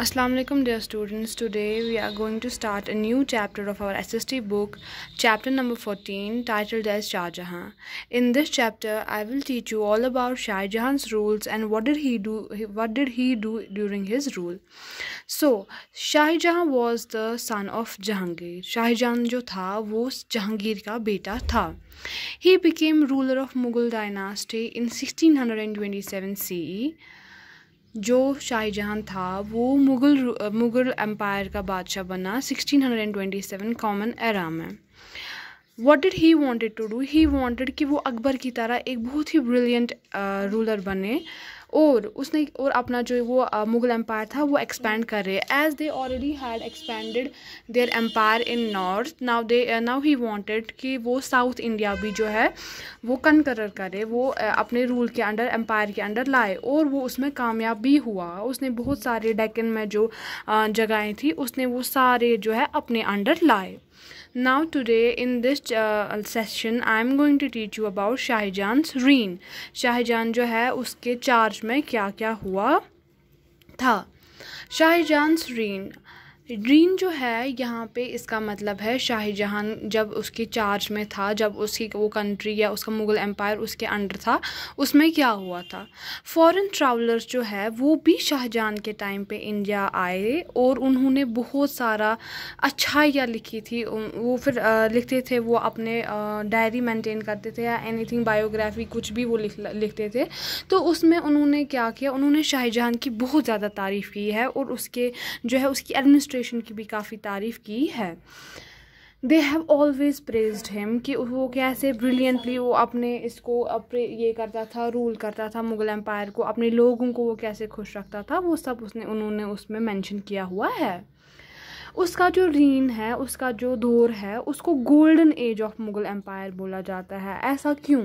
Assalamu alaikum dear students today we are going to start a new chapter of our SST book chapter number 14 titled as Shah Jahan in this chapter I will teach you all about Shah Jahan's rules and what did he do what did he do during his rule so Shah Jahan was the son of Jahangir Shah Jahan जो था वो जहांगीर का बेटा था he became ruler of Mughal dynasty in 1627 CE जो शाहजहाँ था वो Mughal Mughal empire का बादशाह बना 1627 कॉमन एरा में what did he wanted to do he wanted कि वो अकबर की तरह एक बहुत ही ब्रिलियंट रूलर बने और उसने और अपना जो वो मुग़ल एम्पायर था वो एक्सपेंड कर रहे as they already had expanded their empire in north now they now he wanted कि वो साउथ इंडिया भी जो है वो कनकर करे वो अपने रूल के अंडर एम्पायर के अंडर लाए और वो उसमें कामयाब भी हुआ उसने बहुत सारे डेकन में जो जगहें थी उसने वो सारे जो है अपने अंडर लाए Now today in this uh, session I am going to teach you about Shahjahan's reign. Shahjahan जो है उसके चार में क्या क्या हुआ था शाहजहां सरीन ड्रीन जो है यहाँ पे इसका मतलब है शाहजहाँ जब उसकी चार्ज में था जब उसकी वो कंट्री या उसका मुग़ल एम्पायर उसके अंडर था उसमें क्या हुआ था फॉरेन ट्रैवलर्स जो है वो भी शाहजहाँ के टाइम पे इंडिया आए और उन्होंने बहुत सारा अच्छाइयाँ लिखी थी वो फिर लिखते थे वो अपने डायरी मेंटेन करते थे या एनी बायोग्राफी कुछ भी वो लिख लिखते थे तो उसमें उन्होंने क्या किया उन्होंने शाहजहाँ की बहुत ज़्यादा तारीफ़ की है और उसके जो है उसकी एडमिनिस्ट्रेशन एडमिनिस्ट्रेशन की भी काफ़ी तारीफ़ की है they have always praised him कि वो कैसे ब्रिलियंटली वो अपने इसको अपने ये करता था रूल करता था मुग़ल एम्पायर को अपने लोगों को वो कैसे खुश रखता था वो सब उसने उन्होंने उसमें मैंशन किया हुआ है उसका जो रीन है उसका जो दौर है उसको golden age of Mughal empire बोला जाता है ऐसा क्यों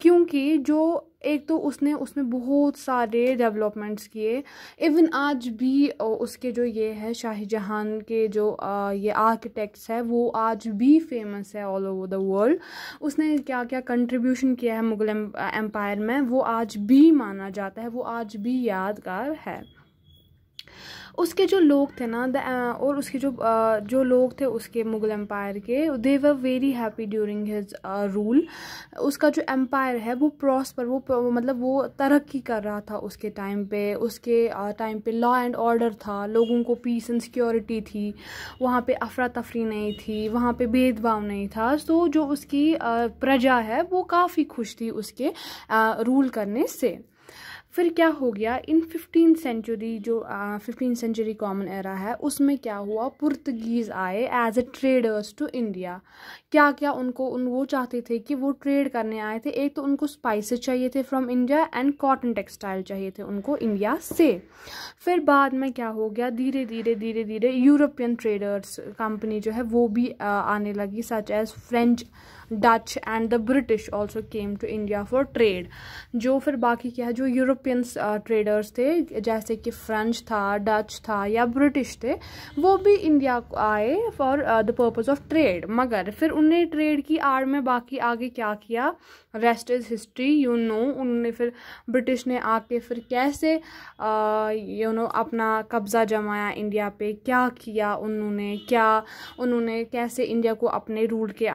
क्योंकि जो एक तो उसने उसमें बहुत सारे डेवलपमेंट्स किए इवन आज भी उसके जो ये है शाहजहान के जो ये आर्किटेक्ट्स है वो आज भी फेमस है ऑल ओवर द वर्ल्ड उसने क्या क्या कंट्रीब्यूशन किया है मुग़ल एम्पायर में वो आज भी माना जाता है वो आज भी यादगार है उसके जो लोग थे ना uh, और उसके जो uh, जो लोग थे उसके मुग़ल एम्पायर के they were very happy during his rule उसका जो एम्पायर है वो प्रॉस्पर वो मतलब वो तरक्की कर रहा था उसके टाइम पे उसके टाइम uh, पे लॉ एंड ऑर्डर था लोगों को पीस एंड सिक्योरिटी थी वहाँ पे अफरा तफरी नहीं थी वहाँ पे भेदभाव नहीं था तो जो उसकी प्रजा है वो काफ़ी खुश थी उसके रूल करने से फिर क्या हो गया इन फिफ्टीन सेंचुरी जो फिफ्टीन सेंचुरी कॉमन एरा है उसमें क्या हुआ पुर्तगीज़ आए as a traders to India क्या क्या उनको उन वो चाहते थे कि वो ट्रेड करने आए थे एक तो उनको स्पाइसेस चाहिए थे from India and cotton textile चाहिए थे उनको इंडिया से फिर बाद में क्या हो गया धीरे धीरे धीरे धीरे यूरोपियन ट्रेडर्स कंपनी जो है वो भी आने लगी such as French Dutch and the British also came to India for trade जो फिर बाकी क्या है जो यूरोप यूरोपियन ट्रेडर्स uh, थे जैसे कि फ्रेंच था डच था या ब्रिटिश थे वो भी इंडिया को आए for the purpose of trade मगर फिर उन्होंने ट्रेड की आड़ में बाकी आगे क्या किया rest is history you know उन्होंने फिर ब्रिटिश ने आके फिर कैसे यू uh, नो अपना कब्ज़ा जमाया इंडिया पे क्या किया उन्होंने क्या उन्होंने कैसे इंडिया को अपने रूल के